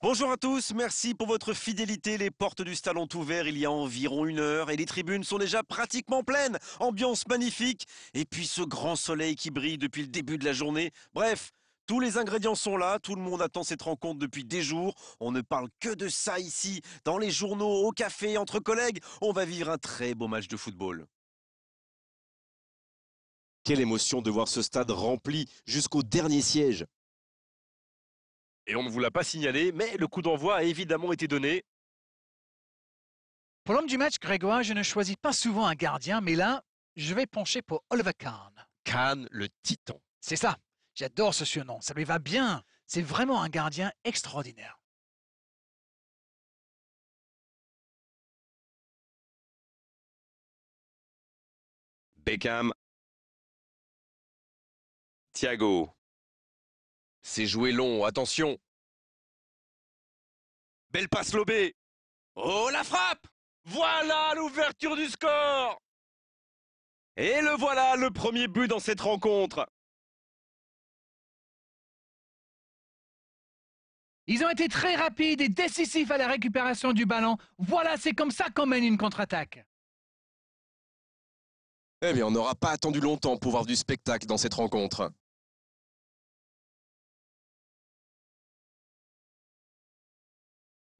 Bonjour à tous, merci pour votre fidélité. Les portes du stade ont ouvert il y a environ une heure et les tribunes sont déjà pratiquement pleines. Ambiance magnifique et puis ce grand soleil qui brille depuis le début de la journée. Bref, tous les ingrédients sont là, tout le monde attend cette rencontre depuis des jours. On ne parle que de ça ici, dans les journaux, au café, entre collègues. On va vivre un très beau match de football. Quelle émotion de voir ce stade rempli jusqu'au dernier siège et on ne vous l'a pas signalé, mais le coup d'envoi a évidemment été donné. Pour l'homme du match, Grégoire, je ne choisis pas souvent un gardien, mais là, je vais pencher pour Oliver Kahn. Kahn, le titan. C'est ça. J'adore ce surnom. Ça lui va bien. C'est vraiment un gardien extraordinaire. Beckham. Thiago. C'est joué long, attention. Belle passe lobée. Oh, la frappe Voilà l'ouverture du score Et le voilà, le premier but dans cette rencontre. Ils ont été très rapides et décisifs à la récupération du ballon. Voilà, c'est comme ça qu'on mène une contre-attaque. Eh bien, on n'aura pas attendu longtemps pour voir du spectacle dans cette rencontre.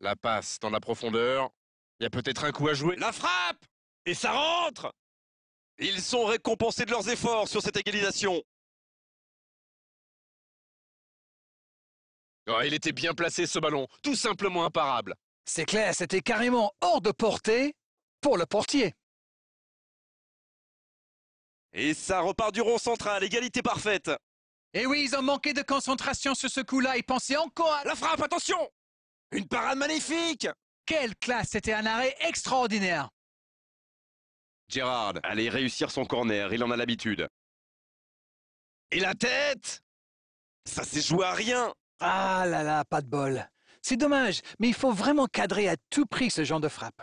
La passe dans la profondeur. Il y a peut-être un coup à jouer. La frappe Et ça rentre Ils sont récompensés de leurs efforts sur cette égalisation. Oh, il était bien placé ce ballon, tout simplement imparable. C'est clair, c'était carrément hors de portée pour le portier. Et ça repart du rond central, égalité parfaite. Et eh oui, ils ont manqué de concentration sur ce coup-là, et pensaient encore à... La frappe, attention une parade magnifique Quelle classe C'était un arrêt extraordinaire Gérard, allez réussir son corner, il en a l'habitude. Et la tête Ça s'est joué à rien Ah là là, pas de bol. C'est dommage, mais il faut vraiment cadrer à tout prix ce genre de frappe.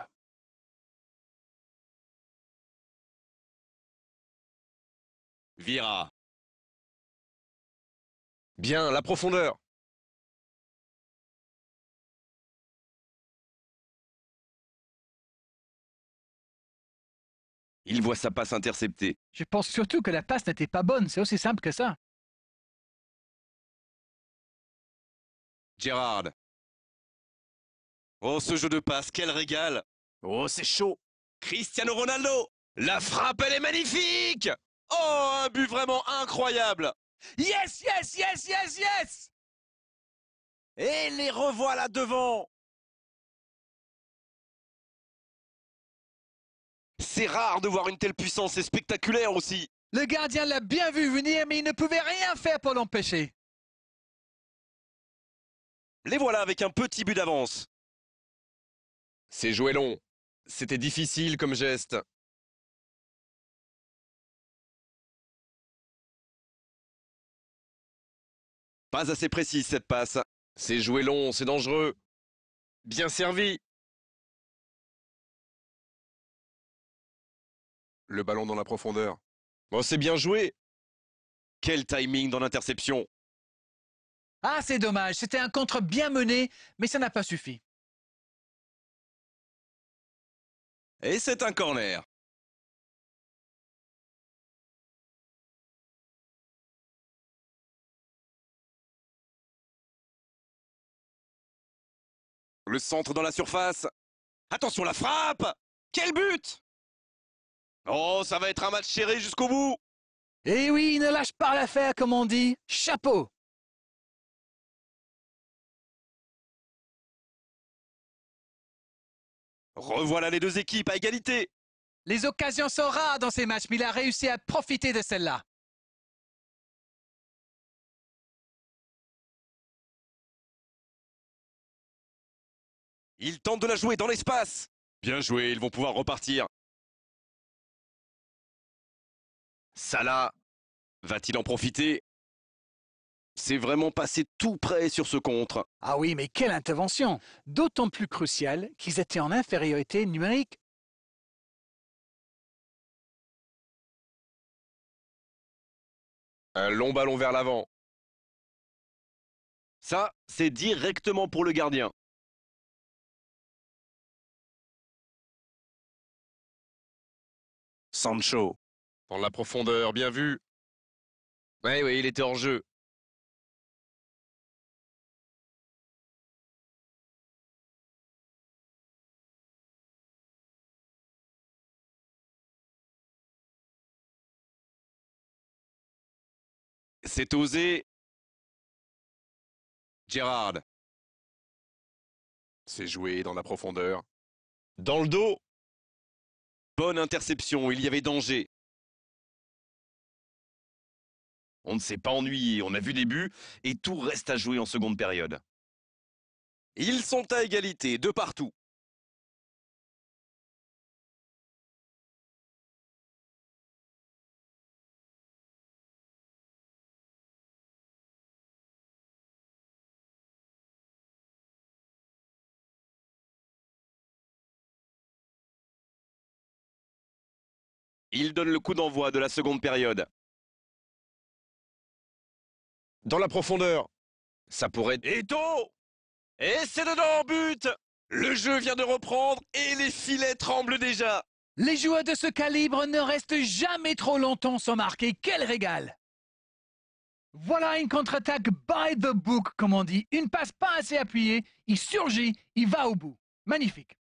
Vira. Bien, la profondeur. Il voit sa passe interceptée. Je pense surtout que la passe n'était pas bonne, c'est aussi simple que ça. Gérard. Oh, ce jeu de passe, quel régal Oh, c'est chaud Cristiano Ronaldo La frappe, elle est magnifique Oh, un but vraiment incroyable Yes, yes, yes, yes, yes Et les là devant C'est rare de voir une telle puissance, et spectaculaire aussi. Le gardien l'a bien vu venir, mais il ne pouvait rien faire pour l'empêcher. Les voilà avec un petit but d'avance. C'est joué long. C'était difficile comme geste. Pas assez précise cette passe. C'est joué long, c'est dangereux. Bien servi. Le ballon dans la profondeur. Bon, c'est bien joué. Quel timing dans l'interception. Ah, c'est dommage. C'était un contre bien mené, mais ça n'a pas suffi. Et c'est un corner. Le centre dans la surface. Attention la frappe Quel but Oh, ça va être un match serré jusqu'au bout Eh oui, ne lâche pas l'affaire, comme on dit. Chapeau Revoilà les deux équipes à égalité Les occasions sont rares dans ces matchs, mais il a réussi à profiter de celle-là. Il tente de la jouer dans l'espace Bien joué, ils vont pouvoir repartir Sala, va-t-il en profiter C'est vraiment passé tout près sur ce contre. Ah oui, mais quelle intervention D'autant plus cruciale qu'ils étaient en infériorité numérique. Un long ballon vers l'avant. Ça, c'est directement pour le gardien. Sancho. Dans la profondeur, bien vu. Oui, oui, il était hors jeu. C'est osé. Gérard. C'est joué dans la profondeur. Dans le dos. Bonne interception, il y avait danger. On ne s'est pas ennuyé, on a vu des buts et tout reste à jouer en seconde période. Ils sont à égalité de partout. Ils donnent le coup d'envoi de la seconde période. Dans la profondeur Ça pourrait... Eto Et c'est dedans, but Le jeu vient de reprendre et les filets tremblent déjà Les joueurs de ce calibre ne restent jamais trop longtemps sans marquer, quel régal voilà une contre-attaque by the book, comme on dit. Une passe pas assez appuyée, il surgit, il va au bout. Magnifique.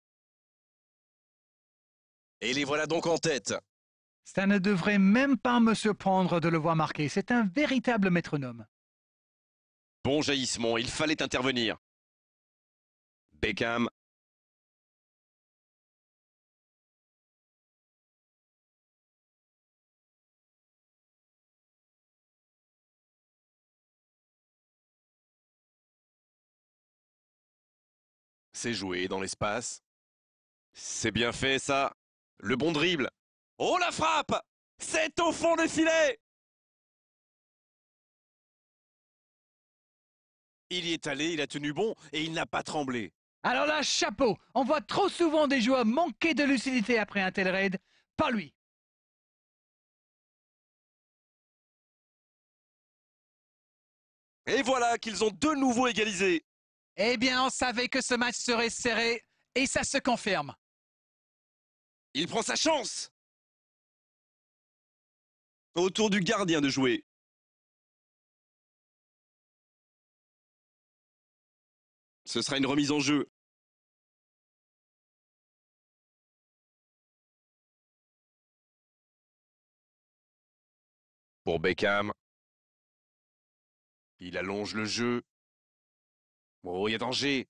Et les voilà donc en tête. Ça ne devrait même pas me surprendre de le voir marquer. C'est un véritable métronome. Bon jaillissement, il fallait intervenir. Beckham. C'est joué dans l'espace. C'est bien fait ça. Le bon dribble. Oh la frappe C'est au fond des filets Il y est allé, il a tenu bon et il n'a pas tremblé. Alors là, chapeau On voit trop souvent des joueurs manquer de lucidité après un tel raid. Pas lui Et voilà qu'ils ont de nouveau égalisé Eh bien, on savait que ce match serait serré, et ça se confirme Il prend sa chance Au tour du gardien de jouer. Ce sera une remise en jeu pour Beckham. Il allonge le jeu. Oh, il y a danger.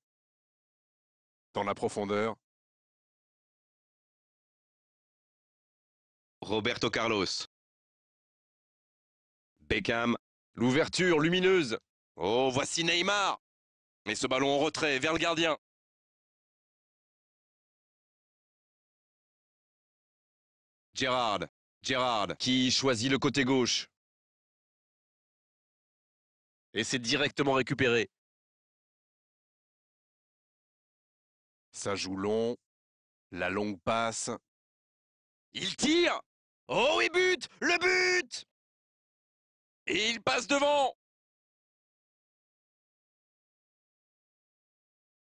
Dans la profondeur. Roberto Carlos. Beckham. L'ouverture lumineuse. Oh, voici Neymar. Mais ce ballon en retrait vers le gardien. Gérard. Gérard qui choisit le côté gauche. Et c'est directement récupéré. Ça joue long. La longue passe. Il tire Oh, il but Le but Et il passe devant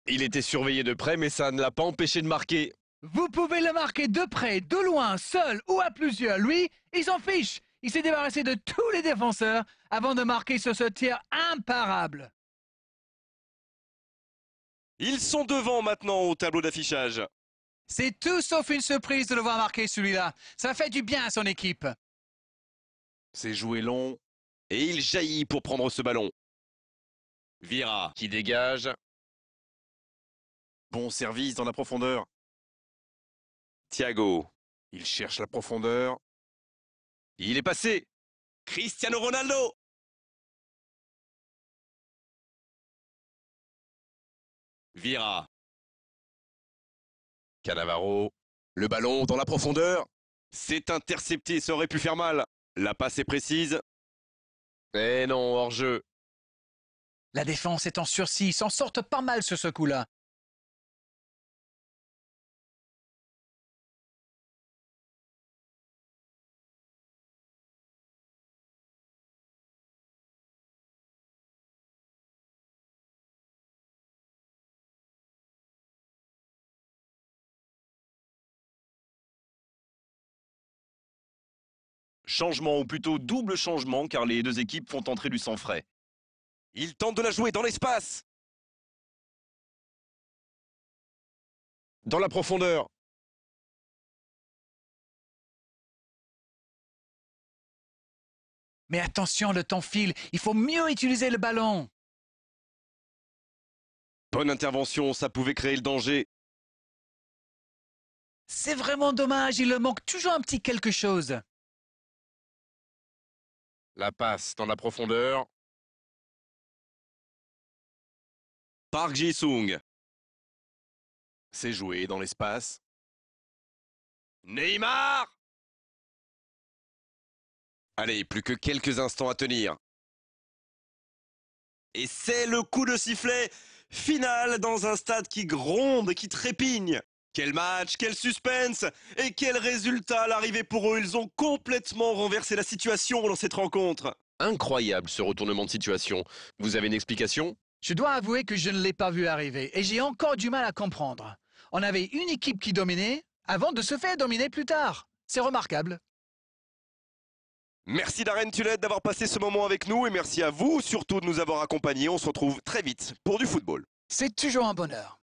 Il était surveillé de près, mais ça ne l'a pas empêché de marquer. Vous pouvez le marquer de près, de loin, seul ou à plusieurs. Lui, il s'en fiche. Il s'est débarrassé de tous les défenseurs avant de marquer sur ce tir imparable. Ils sont devant maintenant au tableau d'affichage. C'est tout sauf une surprise de le voir marquer celui-là. Ça fait du bien à son équipe. C'est joué long et il jaillit pour prendre ce ballon. Vira qui dégage. Bon service dans la profondeur. Thiago. Il cherche la profondeur. Il est passé. Cristiano Ronaldo. Vira. Canavaro. Le ballon dans la profondeur. C'est intercepté, ça aurait pu faire mal. La passe est précise. Mais eh non, hors jeu. La défense est en sursis, s'en sortent pas mal sur ce coup-là. Changement ou plutôt double changement car les deux équipes font entrer du sang frais. Il tente de la jouer dans l'espace. Dans la profondeur. Mais attention, le temps file. Il faut mieux utiliser le ballon. Bonne intervention, ça pouvait créer le danger. C'est vraiment dommage, il manque toujours un petit quelque chose. La passe dans la profondeur. Park Ji-sung. C'est joué dans l'espace. Neymar Allez, plus que quelques instants à tenir. Et c'est le coup de sifflet final dans un stade qui gronde, qui trépigne. Quel match, quel suspense et quel résultat à l'arrivée pour eux. Ils ont complètement renversé la situation dans cette rencontre. Incroyable ce retournement de situation. Vous avez une explication Je dois avouer que je ne l'ai pas vu arriver et j'ai encore du mal à comprendre. On avait une équipe qui dominait avant de se faire dominer plus tard. C'est remarquable. Merci Darren Tulette d'avoir passé ce moment avec nous et merci à vous surtout de nous avoir accompagnés. On se retrouve très vite pour du football. C'est toujours un bonheur.